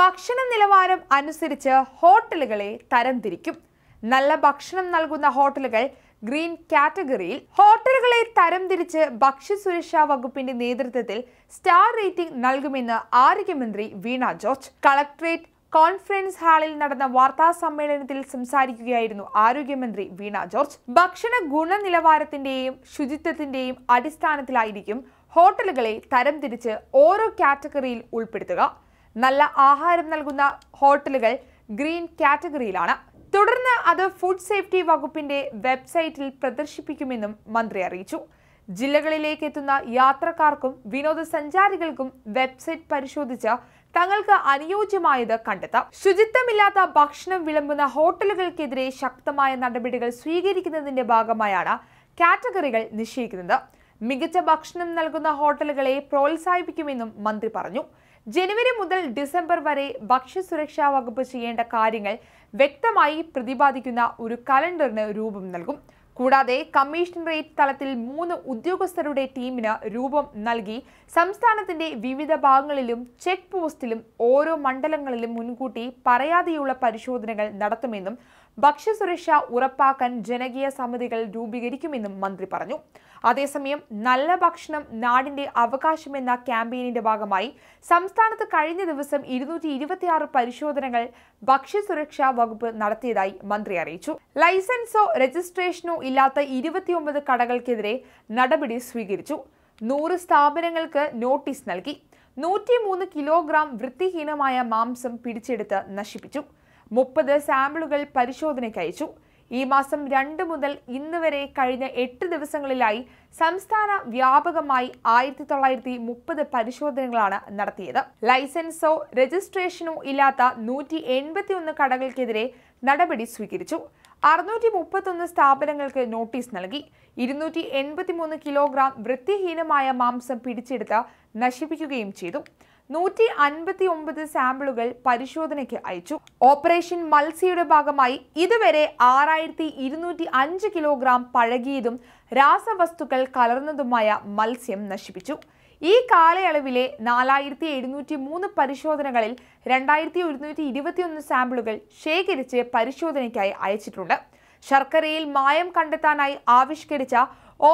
ഭക്ഷണ നിലവാരം അനുസരിച്ച് ഹോട്ടലുകളെ തരംതിരിക്കും നല്ല ഭക്ഷണം നൽകുന്ന ഹോട്ടലുകൾ ഗ്രീൻ കാറ്റഗറിയിൽ ഹോട്ടലുകളെ തരംതിരിച്ച് ഭക്ഷ്യസുരക്ഷാ വകുപ്പിന്റെ നേതൃത്വത്തിൽ സ്റ്റാർ റേറ്റിംഗ് നൽകുമെന്ന് ആരോഗ്യമന്ത്രി വീണ ജോർജ് കളക്ട്രേറ്റ് കോൺഫറൻസ് ഹാളിൽ നടന്ന വാർത്താ സമ്മേളനത്തിൽ സംസാരിക്കുകയായിരുന്നു ആരോഗ്യമന്ത്രി വീണ ജോർജ് ഭക്ഷണ ഗുണനിലവാരത്തിന്റെയും ശുചിത്വത്തിന്റെയും അടിസ്ഥാനത്തിലായിരിക്കും ഹോട്ടലുകളെ തരംതിരിച്ച് ഓരോ കാറ്റഗറിയിൽ ഉൾപ്പെടുത്തുക നല്ല ആഹാരം നൽകുന്ന ഹോട്ടലുകൾ ഗ്രീൻ കാറ്റഗറിയിലാണ് തുടർന്ന് അത് ഫുഡ് സേഫ്റ്റി വകുപ്പിന്റെ വെബ്സൈറ്റിൽ പ്രദർശിപ്പിക്കുമെന്നും മന്ത്രി അറിയിച്ചു ജില്ലകളിലേക്ക് എത്തുന്ന യാത്രക്കാർക്കും വിനോദസഞ്ചാരികൾക്കും വെബ്സൈറ്റ് പരിശോധിച്ച് തങ്ങൾക്ക് അനുയോജ്യമായത് കണ്ടെത്താം ശുചിത്വമില്ലാത്ത ഭക്ഷണം വിളമ്പുന്ന ഹോട്ടലുകൾക്കെതിരെ ശക്തമായ നടപടികൾ സ്വീകരിക്കുന്നതിന്റെ ഭാഗമായാണ് കാറ്റഗറികൾ നിശ്ചയിക്കുന്നത് മികച്ച ഭക്ഷണം നൽകുന്ന ഹോട്ടലുകളെ പ്രോത്സാഹിപ്പിക്കുമെന്നും മന്ത്രി പറഞ്ഞു ജനുവരി മുതൽ ഡിസംബർ വരെ ഭക്ഷ്യസുരക്ഷാ വകുപ്പ് ചെയ്യേണ്ട കാര്യങ്ങൾ വ്യക്തമായി പ്രതിപാദിക്കുന്ന ഒരു കലണ്ടറിന് രൂപം നൽകും കൂടാതെ കമ്മീഷണറേറ്റ് തലത്തിൽ മൂന്ന് ഉദ്യോഗസ്ഥരുടെ ടീമിന് രൂപം നൽകി സംസ്ഥാനത്തിന്റെ വിവിധ ഭാഗങ്ങളിലും ചെക്ക് പോസ്റ്റിലും ഓരോ മണ്ഡലങ്ങളിലും മുൻകൂട്ടി പറയാതെയുള്ള പരിശോധനകൾ നടത്തുമെന്നും ഭക്ഷ്യസുരക്ഷ ഉറപ്പാക്കാൻ ജനകീയ സമിതികൾ രൂപീകരിക്കുമെന്നും മന്ത്രി പറഞ്ഞു അതേസമയം നല്ല ഭക്ഷണം നാടിന്റെ അവകാശമെന്ന ക്യാമ്പയിനിന്റെ ഭാഗമായി സംസ്ഥാനത്ത് കഴിഞ്ഞ ദിവസം ഇരുന്നൂറ്റി ഇരുപത്തിയാറ് പരിശോധനകൾ ഭക്ഷ്യസുരക്ഷാ വകുപ്പ് നടത്തിയതായി മന്ത്രി അറിയിച്ചു ലൈസൻസോ രജിസ്ട്രേഷനോ ഇല്ലാത്ത ഇരുപത്തിയൊമ്പത് കടകൾക്കെതിരെ നടപടി സ്വീകരിച്ചു നൂറ് സ്ഥാപനങ്ങൾക്ക് നോട്ടീസ് നൽകി നൂറ്റിമൂന്ന് കിലോഗ്രാം വൃത്തിഹീനമായ മാംസം പിടിച്ചെടുത്ത് നശിപ്പിച്ചു മുപ്പത് സാമ്പിളുകൾ പരിശോധനയ്ക്ക് അയച്ചു ഈ മാസം രണ്ട് മുതൽ ഇന്ന് വരെ കഴിഞ്ഞ എട്ട് ദിവസങ്ങളിലായി സംസ്ഥാന വ്യാപകമായി ആയിരത്തി തൊള്ളായിരത്തി മുപ്പത് പരിശോധനകളാണ് നടത്തിയത് ലൈസൻസോ രജിസ്ട്രേഷനോ ഇല്ലാത്ത നൂറ്റി എൺപത്തിയൊന്ന് കടകൾക്കെതിരെ നടപടി സ്വീകരിച്ചു അറുന്നൂറ്റി മുപ്പത്തൊന്ന് സ്ഥാപനങ്ങൾക്ക് നോട്ടീസ് നൽകി ഇരുന്നൂറ്റി എൺപത്തിമൂന്ന് കിലോഗ്രാം വൃത്തിഹീനമായ മാംസം പിടിച്ചെടുത്ത് നശിപ്പിക്കുകയും ചെയ്തു നൂറ്റി അൻപത്തി ഒമ്പത് സാമ്പിളുകൾ പരിശോധനയ്ക്ക് അയച്ചു ഓപ്പറേഷൻ മത്സ്യയുടെ ഭാഗമായി ഇതുവരെ ആറായിരത്തി ഇരുന്നൂറ്റി അഞ്ച് കിലോഗ്രാം പഴകിയതും രാസവസ്തുക്കൾ കലർന്നതുമായ മത്സ്യം നശിപ്പിച്ചു ഈ കാലയളവിലെ നാലായിരത്തി എഴുന്നൂറ്റി മൂന്ന് പരിശോധനകളിൽ രണ്ടായിരത്തി ഒരുന്നൂറ്റി ഇരുപത്തിയൊന്ന് സാമ്പിളുകൾ ശേഖരിച്ച് പരിശോധനയ്ക്കായി അയച്ചിട്ടുണ്ട് ശർക്കരയിൽ മായം കണ്ടെത്താനായി ആവിഷ്കരിച്ച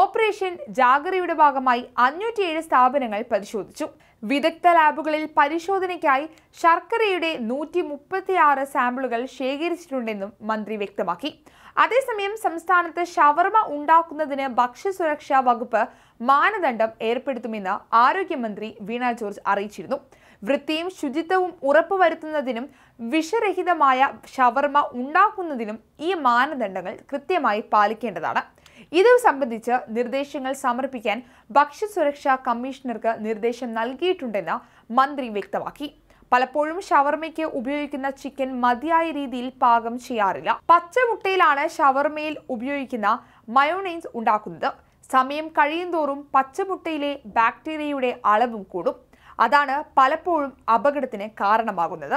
ഓപ്പറേഷൻ ജാഗ്രയുടെ ഭാഗമായി അഞ്ഞൂറ്റിയേഴ് സ്ഥാപനങ്ങൾ പരിശോധിച്ചു വിദഗ്ധ ലാബുകളിൽ പരിശോധനയ്ക്കായി ശർക്കരയുടെ നൂറ്റി മുപ്പത്തിയാറ് സാമ്പിളുകൾ ശേഖരിച്ചിട്ടുണ്ടെന്നും മന്ത്രി വ്യക്തമാക്കി അതേസമയം സംസ്ഥാനത്ത് ഷവർമ ഉണ്ടാക്കുന്നതിന് ഭക്ഷ്യസുരക്ഷാ വകുപ്പ് മാനദണ്ഡം ഏർപ്പെടുത്തുമെന്ന് ആരോഗ്യമന്ത്രി വീണ ജോർജ് അറിയിച്ചിരുന്നു വൃത്തിയും ശുചിത്വവും ഉറപ്പുവരുത്തുന്നതിനും വിഷരഹിതമായ ഷവർമ ഉണ്ടാക്കുന്നതിനും ഈ മാനദണ്ഡങ്ങൾ കൃത്യമായി പാലിക്കേണ്ടതാണ് ഇത് സംബന്ധിച്ച് നിർദ്ദേശങ്ങൾ സമർപ്പിക്കാൻ ഭക്ഷ്യസുരക്ഷാ കമ്മീഷണർക്ക് നിർദ്ദേശം നൽകിയിട്ടുണ്ടെന്ന് മന്ത്രി വ്യക്തമാക്കി പലപ്പോഴും ഷവർമയ്ക്ക് ഉപയോഗിക്കുന്ന ചിക്കൻ മതിയായ രീതിയിൽ പാകം ചെയ്യാറില്ല പച്ചമുട്ടയിലാണ് ഷവർമയിൽ ഉപയോഗിക്കുന്ന മയോണൈസ് ഉണ്ടാക്കുന്നത് സമയം കഴിയുന്തോറും പച്ചമുട്ടയിലെ ബാക്ടീരിയയുടെ അളവും കൂടും അതാണ് പലപ്പോഴും അപകടത്തിന് കാരണമാകുന്നത്